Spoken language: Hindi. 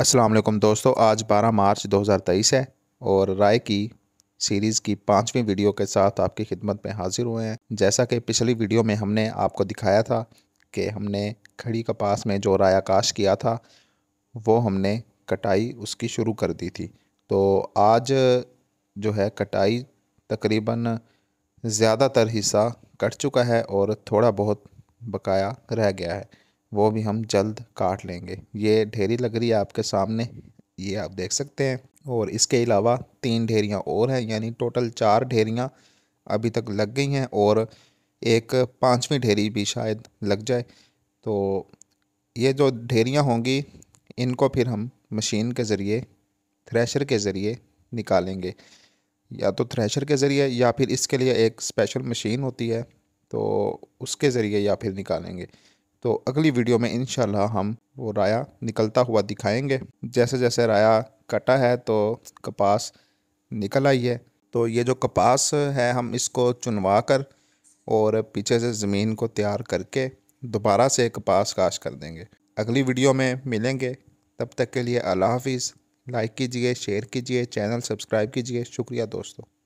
अस्सलाम दोस्तों आज 12 मार्च 2023 है और राय की सीरीज़ की पाँचवीं वीडियो के साथ आपकी खिदमत में हाजिर हुए हैं जैसा कि पिछली वीडियो में हमने आपको दिखाया था कि हमने खड़ी कपास में जो राय काश किया था वो हमने कटाई उसकी शुरू कर दी थी तो आज जो है कटाई तकरीबन ज़्यादातर हिस्सा कट चुका है और थोड़ा बहुत बकाया रह गया है वो भी हम जल्द काट लेंगे ये ढेरी लग रही है आपके सामने ये आप देख सकते हैं और इसके अलावा तीन ढेरियाँ और हैं यानी टोटल चार ढेरियाँ अभी तक लग गई हैं और एक पाँचवीं ढेरी भी शायद लग जाए तो ये जो ढेरियाँ होंगी इनको फिर हम मशीन के ज़रिए थ्रेशर के ज़रिए निकालेंगे या तो थ्रेशर के ज़रिए या फिर इसके लिए एक स्पेशल मशीन होती है तो उसके ज़रिए या फिर निकालेंगे तो अगली वीडियो में इन हम वो राया निकलता हुआ दिखाएंगे जैसे जैसे राया कटा है तो कपास निकल आई है तो ये जो कपास है हम इसको चुनवा कर और पीछे से ज़मीन को तैयार करके दोबारा से कपास काश कर देंगे अगली वीडियो में मिलेंगे तब तक के लिए अल्लाह हाफिज़ लाइक कीजिए शेयर कीजिए चैनल सब्सक्राइब कीजिए शुक्रिया दोस्तों